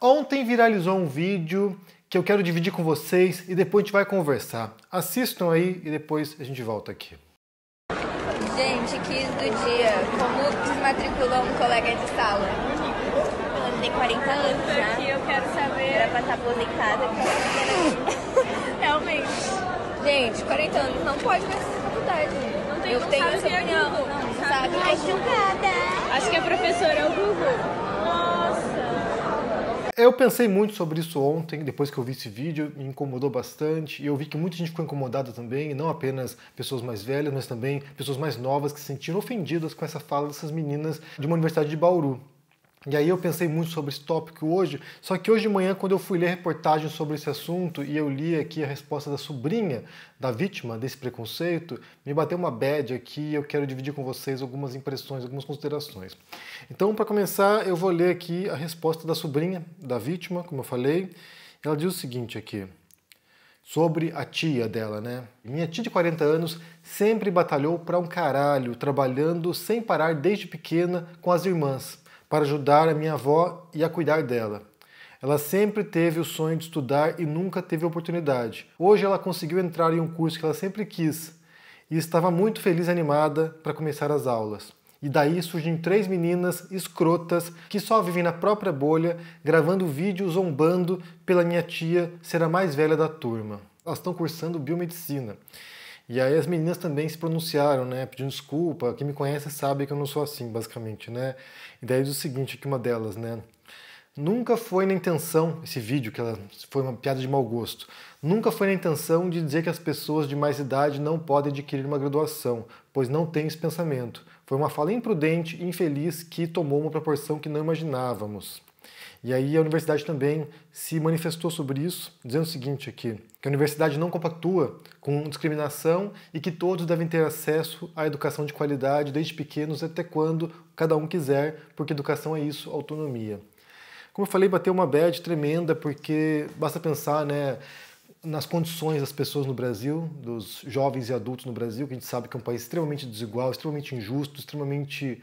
Ontem viralizou um vídeo que eu quero dividir com vocês e depois a gente vai conversar. Assistam aí e depois a gente volta aqui. Gente, que do dia. Como desmatriculou um colega de sala? Ele tem 40 anos, né? Aqui eu quero saber. Era pra estar tá aposentada. Então Realmente. Gente, 40 anos não pode mais fazer faculdade. Não tem, eu tenho essa opinião. Não, não sabe. Acho que a professora é o Google. Eu pensei muito sobre isso ontem, depois que eu vi esse vídeo, me incomodou bastante e eu vi que muita gente ficou incomodada também, não apenas pessoas mais velhas, mas também pessoas mais novas que se sentiram ofendidas com essa fala dessas meninas de uma universidade de Bauru. E aí eu pensei muito sobre esse tópico hoje, só que hoje de manhã, quando eu fui ler reportagem sobre esse assunto e eu li aqui a resposta da sobrinha da vítima desse preconceito, me bateu uma bad aqui e eu quero dividir com vocês algumas impressões, algumas considerações. Então, para começar, eu vou ler aqui a resposta da sobrinha da vítima, como eu falei. Ela diz o seguinte aqui, sobre a tia dela, né? Minha tia de 40 anos sempre batalhou para um caralho, trabalhando sem parar desde pequena com as irmãs para ajudar a minha avó e a cuidar dela. Ela sempre teve o sonho de estudar e nunca teve oportunidade. Hoje ela conseguiu entrar em um curso que ela sempre quis e estava muito feliz e animada para começar as aulas. E daí surgem três meninas escrotas que só vivem na própria bolha, gravando vídeo zombando pela minha tia ser a mais velha da turma. Elas estão cursando biomedicina. E aí as meninas também se pronunciaram, né? Pedindo desculpa. Quem me conhece sabe que eu não sou assim, basicamente, né? E daí diz o seguinte, que uma delas, né? Nunca foi na intenção, esse vídeo, que ela foi uma piada de mau gosto, nunca foi na intenção de dizer que as pessoas de mais idade não podem adquirir uma graduação, pois não tem esse pensamento. Foi uma fala imprudente e infeliz que tomou uma proporção que não imaginávamos. E aí a universidade também se manifestou sobre isso, dizendo o seguinte aqui, que a universidade não compactua com discriminação e que todos devem ter acesso à educação de qualidade desde pequenos até quando cada um quiser, porque educação é isso, autonomia. Como eu falei, bateu uma bad tremenda, porque basta pensar, né, nas condições das pessoas no Brasil, dos jovens e adultos no Brasil, que a gente sabe que é um país extremamente desigual, extremamente injusto, extremamente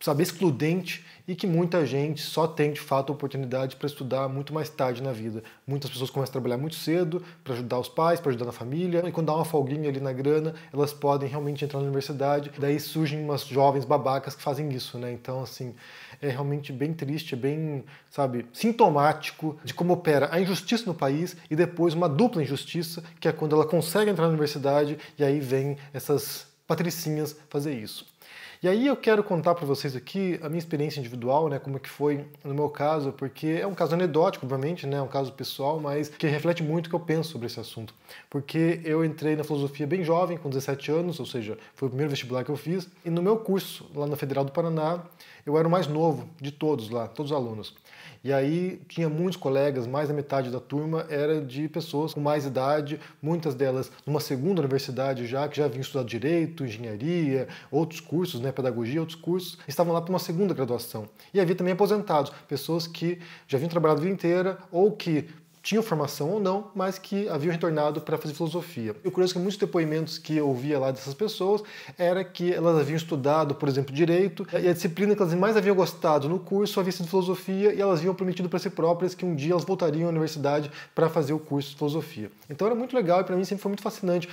sabe, excludente e que muita gente só tem de fato a oportunidade para estudar muito mais tarde na vida. Muitas pessoas começam a trabalhar muito cedo para ajudar os pais, para ajudar na família, e quando dá uma folguinha ali na grana, elas podem realmente entrar na universidade. Daí surgem umas jovens babacas que fazem isso, né? Então, assim, é realmente bem triste, é bem, sabe, sintomático de como opera a injustiça no país e depois uma dupla injustiça, que é quando ela consegue entrar na universidade e aí vem essas patricinhas fazer isso. E aí eu quero contar para vocês aqui a minha experiência individual, né, como é que foi no meu caso, porque é um caso anedótico, obviamente, né, um caso pessoal, mas que reflete muito o que eu penso sobre esse assunto. Porque eu entrei na filosofia bem jovem, com 17 anos, ou seja, foi o primeiro vestibular que eu fiz, e no meu curso lá na Federal do Paraná, eu era o mais novo de todos lá, todos os alunos. E aí tinha muitos colegas, mais da metade da turma era de pessoas com mais idade, muitas delas numa segunda universidade já, que já haviam estudar direito, engenharia, outros cursos, né, pedagogia, outros cursos, estavam lá para uma segunda graduação. E havia também aposentados, pessoas que já haviam trabalhado a vida inteira ou que tinham formação ou não, mas que haviam retornado para fazer filosofia. E o curioso é que muitos depoimentos que eu ouvia lá dessas pessoas era que elas haviam estudado, por exemplo, direito, e a disciplina que elas mais haviam gostado no curso havia sido filosofia, e elas haviam prometido para si próprias que um dia elas voltariam à universidade para fazer o curso de filosofia. Então era muito legal e para mim sempre foi muito fascinante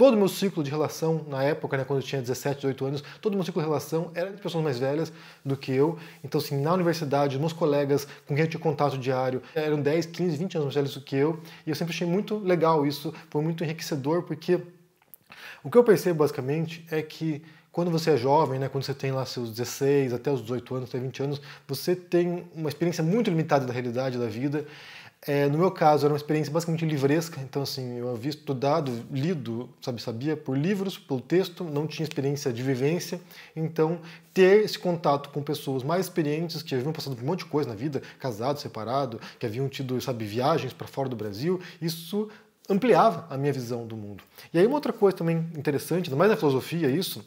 Todo o meu ciclo de relação na época, né, quando eu tinha 17, 18 anos, todo o meu ciclo de relação era de pessoas mais velhas do que eu. Então, assim, na universidade, meus colegas com quem eu tinha contato diário eram 10, 15, 20 anos mais velhos do que eu. E eu sempre achei muito legal isso, foi muito enriquecedor, porque o que eu percebo basicamente é que quando você é jovem, né, quando você tem lá seus 16 até os 18 anos, até 20 anos, você tem uma experiência muito limitada da realidade da vida é, no meu caso, era uma experiência basicamente livresca, então assim, eu havia estudado, lido, sabe, sabia por livros, pelo texto, não tinha experiência de vivência, então ter esse contato com pessoas mais experientes, que haviam passado por um monte de coisa na vida, casado, separado, que haviam tido, sabe, viagens para fora do Brasil, isso ampliava a minha visão do mundo. E aí uma outra coisa também interessante, mais na filosofia isso,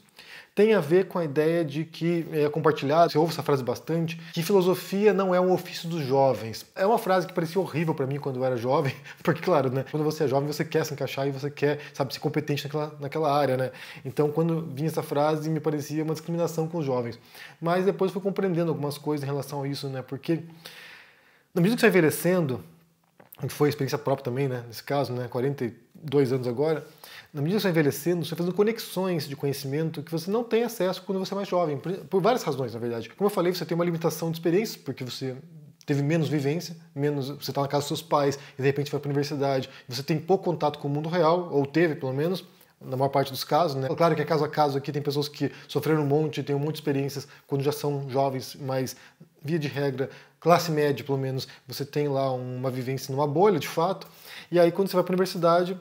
tem a ver com a ideia de que é compartilhado, você ouve essa frase bastante, que filosofia não é um ofício dos jovens. É uma frase que parecia horrível para mim quando eu era jovem, porque claro, né, quando você é jovem você quer se encaixar e você quer, sabe, ser competente naquela, naquela área, né? Então quando vinha essa frase me parecia uma discriminação com os jovens. Mas depois fui compreendendo algumas coisas em relação a isso, né? Porque na medida que você vai envelhecendo, que foi experiência própria também, né? Nesse caso, né? 42 anos agora. Na medida que você vai envelhecendo, você vai fazendo conexões de conhecimento que você não tem acesso quando você é mais jovem, por, por várias razões, na verdade. Como eu falei, você tem uma limitação de experiência, porque você teve menos vivência, menos você está na casa dos seus pais e de repente vai para a universidade, você tem pouco contato com o mundo real, ou teve pelo menos, na maior parte dos casos, né? Claro que é caso a caso aqui, tem pessoas que sofreram um monte, têm um monte de experiências quando já são jovens, mas via de regra, classe média pelo menos, você tem lá uma vivência numa bolha de fato, e aí quando você vai para a universidade,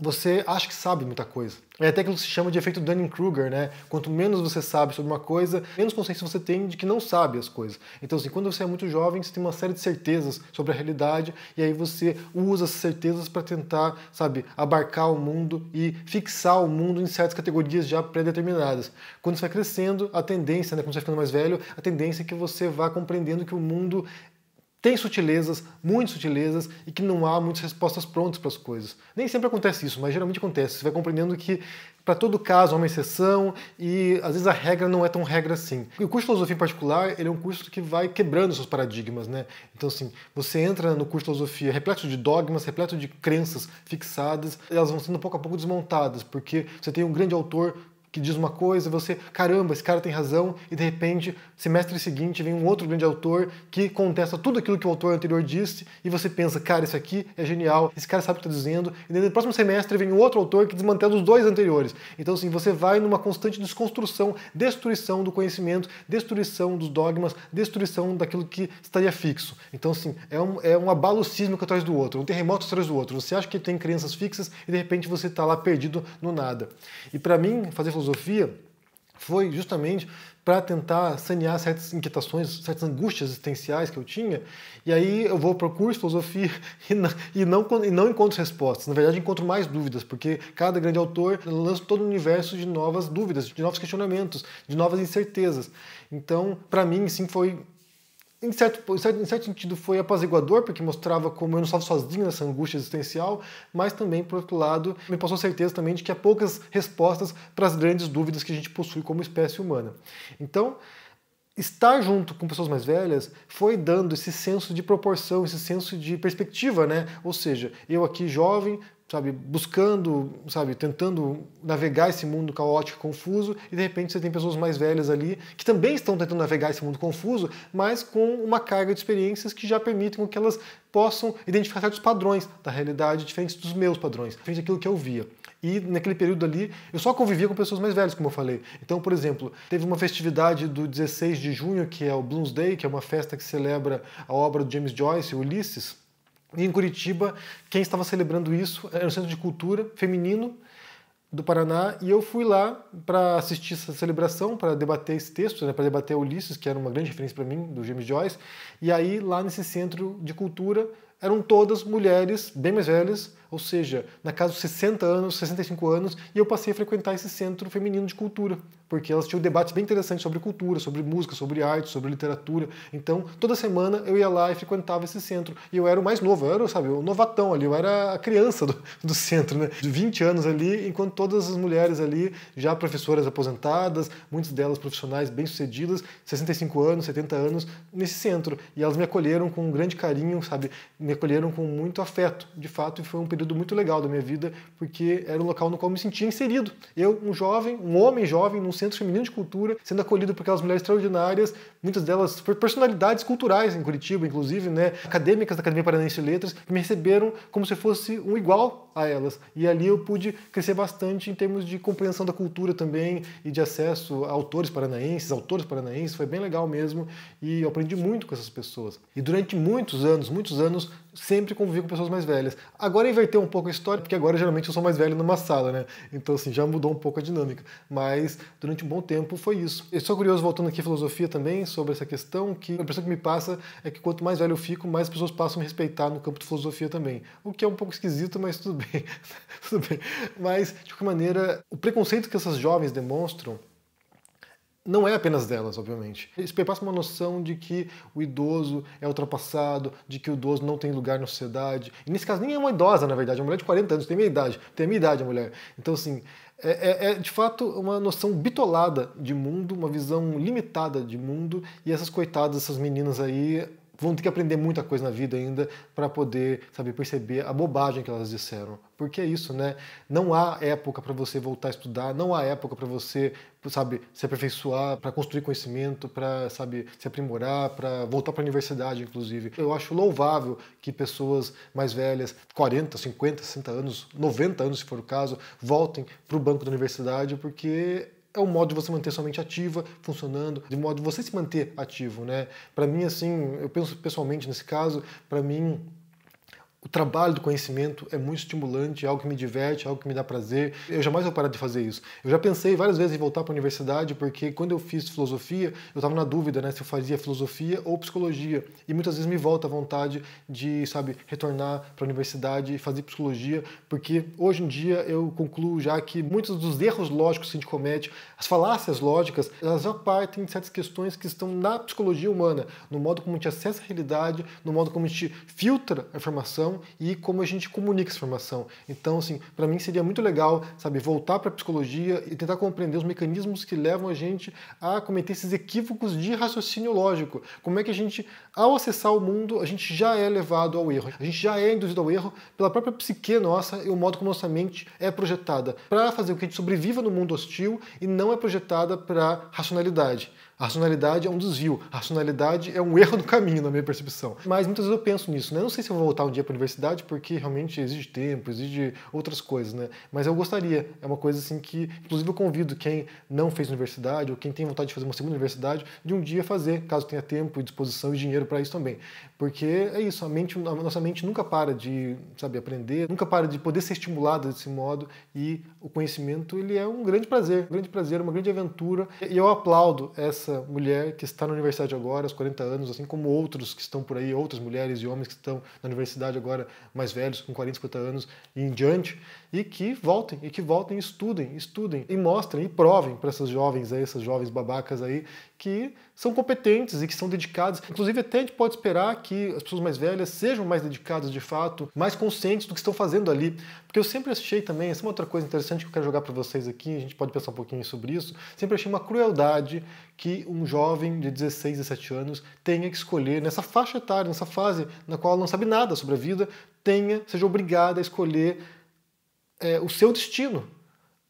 você acha que sabe muita coisa. É até aquilo que se chama de efeito Dunning-Kruger, né? Quanto menos você sabe sobre uma coisa, menos consciência você tem de que não sabe as coisas. Então, assim, quando você é muito jovem, você tem uma série de certezas sobre a realidade e aí você usa essas certezas para tentar, sabe, abarcar o mundo e fixar o mundo em certas categorias já pré-determinadas. Quando você vai crescendo, a tendência, né, quando você vai ficando mais velho, a tendência é que você vá compreendendo que o mundo tem sutilezas, muitas sutilezas, e que não há muitas respostas prontas para as coisas. Nem sempre acontece isso, mas geralmente acontece. Você vai compreendendo que para todo caso há uma exceção e às vezes a regra não é tão regra assim. E o curso de filosofia em particular, ele é um curso que vai quebrando seus paradigmas, né? Então assim, você entra no curso de filosofia repleto de dogmas, repleto de crenças fixadas, elas vão sendo pouco a pouco desmontadas, porque você tem um grande autor que diz uma coisa, você, caramba, esse cara tem razão, e de repente, semestre seguinte, vem um outro grande autor que contesta tudo aquilo que o autor anterior disse, e você pensa, cara, esse aqui é genial, esse cara sabe o que está dizendo, e no próximo semestre vem um outro autor que desmantela os dois anteriores. Então, assim, você vai numa constante desconstrução, destruição do conhecimento, destruição dos dogmas, destruição daquilo que estaria fixo. Então, assim, é um, é um abalo sísmico atrás do outro, um terremoto atrás do outro. Você acha que tem crenças fixas e de repente você está lá perdido no nada. E para mim, fazer filosofia filosofia foi justamente para tentar sanear certas inquietações, certas angústias existenciais que eu tinha. E aí eu vou para o curso de filosofia e não, e, não, e não encontro respostas. Na verdade, encontro mais dúvidas, porque cada grande autor lança todo um universo de novas dúvidas, de novos questionamentos, de novas incertezas. Então, para mim, sim, foi em certo, em certo, em certo sentido foi apaziguador, porque mostrava como eu não estava sozinho nessa angústia existencial, mas também, por outro lado, me passou certeza também de que há poucas respostas para as grandes dúvidas que a gente possui como espécie humana. Então, estar junto com pessoas mais velhas foi dando esse senso de proporção, esse senso de perspectiva, né? Ou seja, eu aqui jovem, sabe, buscando, sabe, tentando navegar esse mundo caótico, confuso, e de repente você tem pessoas mais velhas ali que também estão tentando navegar esse mundo confuso, mas com uma carga de experiências que já permitem que elas possam identificar certos padrões da realidade diferentes dos meus padrões, diferente daquilo que eu via. E naquele período ali, eu só convivia com pessoas mais velhas, como eu falei. Então, por exemplo, teve uma festividade do 16 de junho, que é o Bloomsday, que é uma festa que celebra a obra de James Joyce, Ulisses, e em Curitiba, quem estava celebrando isso era o Centro de Cultura Feminino do Paraná, e eu fui lá para assistir essa celebração, para debater esse texto, né, para debater Ulisses, que era uma grande referência para mim, do James Joyce. E aí, lá nesse centro de cultura, eram todas mulheres bem mais velhas, ou seja, na casa dos 60 anos, 65 anos, e eu passei a frequentar esse centro feminino de cultura, porque elas tinham debates bem interessantes sobre cultura, sobre música, sobre arte, sobre literatura. Então, toda semana eu ia lá e frequentava esse centro. E eu era o mais novo, eu era, sabe, o novatão ali, eu era a criança do, do centro, né? De 20 anos ali, enquanto todas as mulheres ali, já professoras aposentadas, muitas delas profissionais bem-sucedidas, 65 anos, 70 anos, nesse centro. E elas me acolheram com um grande carinho, sabe? Me acolheram com muito afeto, de fato, e foi um período muito legal da minha vida, porque era um local no qual me sentia inserido. Eu, um jovem, um homem jovem, num centro feminino de cultura, sendo acolhido por aquelas mulheres extraordinárias, muitas delas personalidades culturais em Curitiba, inclusive, né, acadêmicas da Academia Paranaense de Letras, que me receberam como se fosse um igual a elas. E ali eu pude crescer bastante em termos de compreensão da cultura também e de acesso a autores paranaenses, autores paranaenses, foi bem legal mesmo e eu aprendi muito com essas pessoas. E durante muitos anos, muitos anos, sempre convivi com pessoas mais velhas. Agora inverteu um pouco a história, porque agora geralmente eu sou mais velho numa sala, né? Então, assim, já mudou um pouco a dinâmica. Mas durante um bom tempo foi isso. Eu sou curioso, voltando aqui à filosofia também, sobre essa questão, que a impressão que me passa é que quanto mais velho eu fico, mais pessoas passam a me respeitar no campo de filosofia também. O que é um pouco esquisito, mas tudo bem. tudo bem. Mas, de qualquer maneira, o preconceito que essas jovens demonstram não é apenas delas, obviamente. Isso perpassa uma noção de que o idoso é ultrapassado, de que o idoso não tem lugar na sociedade. E nesse caso, nem é uma idosa, na verdade, é uma mulher de 40 anos, tem minha idade, tem a minha idade a mulher. Então, assim, é, é, é, de fato uma noção bitolada de mundo, uma visão limitada de mundo, e essas coitadas, essas meninas aí, vão ter que aprender muita coisa na vida ainda para poder, saber perceber a bobagem que elas disseram. Porque é isso, né? Não há época para você voltar a estudar, não há época para você, sabe, se aperfeiçoar, para construir conhecimento, para, sabe, se aprimorar, para voltar para a universidade, inclusive. Eu acho louvável que pessoas mais velhas, 40, 50, 60 anos, 90 anos, se for o caso, voltem para o banco da universidade, porque é o modo de você manter sua mente ativa, funcionando, de modo de você se manter ativo, né? Para mim, assim, eu penso pessoalmente nesse caso, para mim o trabalho do conhecimento é muito estimulante, é algo que me diverte, é algo que me dá prazer. Eu jamais vou parar de fazer isso. Eu já pensei várias vezes em voltar para a universidade, porque quando eu fiz filosofia, eu estava na dúvida né, se eu fazia filosofia ou psicologia. E muitas vezes me volta a vontade de, sabe, retornar para a universidade e fazer psicologia, porque hoje em dia eu concluo já que muitos dos erros lógicos que a gente comete, as falácias lógicas, elas já partem de certas questões que estão na psicologia humana, no modo como a gente acessa a realidade, no modo como a gente filtra a informação e como a gente comunica essa informação. Então, assim, para mim seria muito legal, sabe, voltar para a psicologia e tentar compreender os mecanismos que levam a gente a cometer esses equívocos de raciocínio lógico. Como é que a gente, ao acessar o mundo, a gente já é levado ao erro, a gente já é induzido ao erro pela própria psique nossa e o modo como nossa mente é projetada para fazer com que a gente sobreviva no mundo hostil e não é projetada para racionalidade. A racionalidade é um desvio, a racionalidade é um erro do caminho, na minha percepção. Mas muitas vezes eu penso nisso, né? Eu não sei se eu vou voltar um dia para a universidade, porque realmente exige tempo, exige outras coisas, né? Mas eu gostaria, é uma coisa assim que, inclusive, eu convido quem não fez universidade ou quem tem vontade de fazer uma segunda universidade, de um dia fazer, caso tenha tempo, disposição e dinheiro para isso também. Porque é isso, a, mente, a nossa mente nunca para de, sabe, aprender, nunca para de poder ser estimulada desse modo e o conhecimento, ele é um grande prazer, um grande prazer, uma grande aventura. E eu aplaudo essa essa mulher que está na universidade agora, aos 40 anos, assim como outros que estão por aí, outras mulheres e homens que estão na universidade agora, mais velhos, com 40, 50 anos e em diante, e que voltem, e que voltem, estudem, estudem, e mostrem, e provem para essas jovens aí, essas jovens babacas aí, que são competentes e que são dedicados. Inclusive, até a gente pode esperar que as pessoas mais velhas sejam mais dedicadas de fato, mais conscientes do que estão fazendo ali. Porque eu sempre achei também, essa é uma outra coisa interessante que eu quero jogar para vocês aqui, a gente pode pensar um pouquinho sobre isso. Sempre achei uma crueldade que um jovem de 16, 17 anos tenha que escolher nessa faixa etária, nessa fase na qual não sabe nada sobre a vida, tenha, seja obrigada a escolher é, o seu destino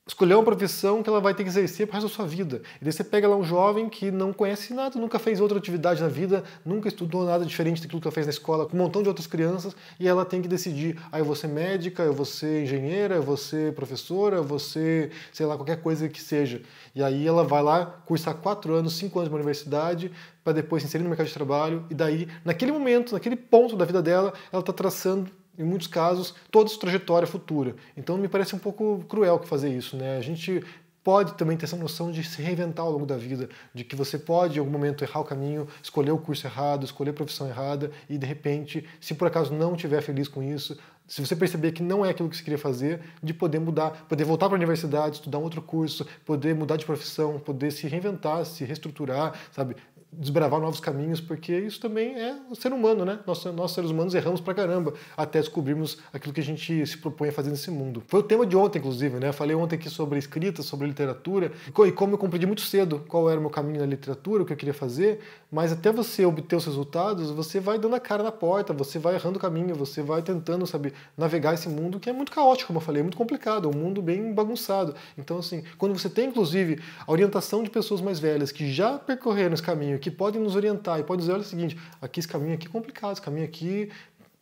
escolher uma profissão que ela vai ter que exercer para resto da sua vida. E daí você pega lá um jovem que não conhece nada, nunca fez outra atividade na vida, nunca estudou nada diferente daquilo que ela fez na escola, com um montão de outras crianças, e ela tem que decidir, ah, eu vou ser médica, eu vou ser engenheira, eu vou ser professora, eu vou ser, sei lá, qualquer coisa que seja. E aí ela vai lá cursar quatro anos, cinco anos de universidade, para depois se inserir no mercado de trabalho, e daí, naquele momento, naquele ponto da vida dela, ela está traçando em muitos casos, toda sua trajetória futura. Então me parece um pouco cruel que fazer isso, né? A gente pode também ter essa noção de se reinventar ao longo da vida, de que você pode em algum momento errar o caminho, escolher o curso errado, escolher a profissão errada e de repente, se por acaso não estiver feliz com isso, se você perceber que não é aquilo que você queria fazer, de poder mudar, poder voltar para a universidade, estudar um outro curso, poder mudar de profissão, poder se reinventar, se reestruturar, sabe? desbravar novos caminhos, porque isso também é o ser humano, né? Nós, nós seres humanos erramos pra caramba até descobrirmos aquilo que a gente se propõe a fazer nesse mundo. Foi o tema de ontem, inclusive, né? Eu falei ontem aqui sobre escrita, sobre literatura, e como eu compreendi muito cedo qual era o meu caminho na literatura, o que eu queria fazer, mas até você obter os resultados, você vai dando a cara na porta, você vai errando o caminho, você vai tentando, sabe, navegar esse mundo que é muito caótico, como eu falei, é muito complicado, é um mundo bem bagunçado. Então, assim, quando você tem, inclusive, a orientação de pessoas mais velhas que já percorreram esse caminho, que podem nos orientar e podem dizer, olha é o seguinte, aqui esse caminho aqui é complicado, esse caminho aqui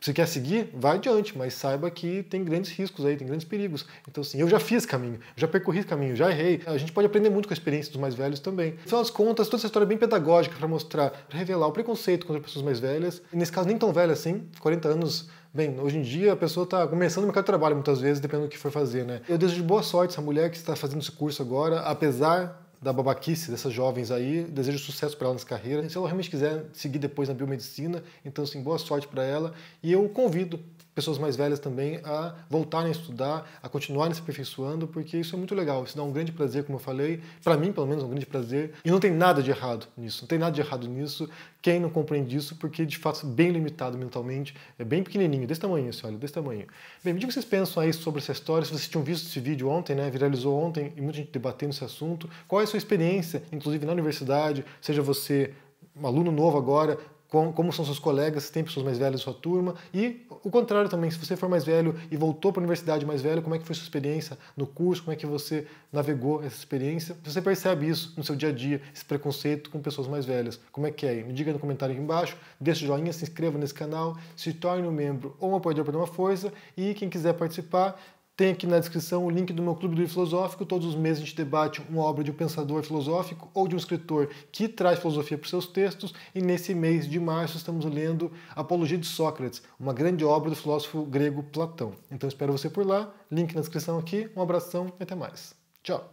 se quer seguir, vai adiante, mas saiba que tem grandes riscos aí, tem grandes perigos. Então, assim, eu já fiz caminho, já percorri esse caminho, já errei. A gente pode aprender muito com a experiência dos mais velhos também. Afinal das contas, toda essa história é bem pedagógica para mostrar, revelar o preconceito contra pessoas mais velhas. E nesse caso, nem tão velha assim, 40 anos. Bem, hoje em dia a pessoa está começando o mercado de trabalho muitas vezes, dependendo do que for fazer, né? Eu desejo boa sorte essa mulher que está fazendo esse curso agora, apesar da babaquice dessas jovens aí, desejo sucesso para ela nessa carreira. Se ela realmente quiser seguir depois na biomedicina, então, sim, boa sorte para ela. E eu convido pessoas mais velhas também a voltarem a estudar, a continuarem se aperfeiçoando, porque isso é muito legal. Isso dá um grande prazer, como eu falei, para mim, pelo menos, é um grande prazer. E não tem nada de errado nisso, não tem nada de errado nisso. Quem não compreende isso, porque de fato é bem limitado mentalmente, é bem pequenininho, desse tamanho, assim, olha, desse tamanho. Bem, me diga o que vocês pensam aí sobre essa história, se vocês tinham visto esse vídeo ontem, né? Viralizou ontem e muita gente debatendo esse assunto. Qual é a sua experiência, inclusive na universidade, seja você um aluno novo agora, como, são seus colegas, se tem pessoas mais velhas da sua turma, e o contrário também, se você for mais velho e voltou para a universidade mais velho, como é que foi sua experiência no curso, como é que você navegou essa experiência, se você percebe isso no seu dia a dia, esse preconceito com pessoas mais velhas, como é que é aí? Me diga no comentário aqui embaixo, deixe o joinha, se inscreva nesse canal, se torne um membro ou um apoiador para dar uma força, e quem quiser participar, tem aqui na descrição o link do meu Clube do Filosófico. Todos os meses a gente debate uma obra de um pensador filosófico ou de um escritor que traz filosofia para os seus textos. E nesse mês de março estamos lendo Apologia de Sócrates, uma grande obra do filósofo grego Platão. Então espero você por lá. Link na descrição aqui. Um abração e até mais. Tchau!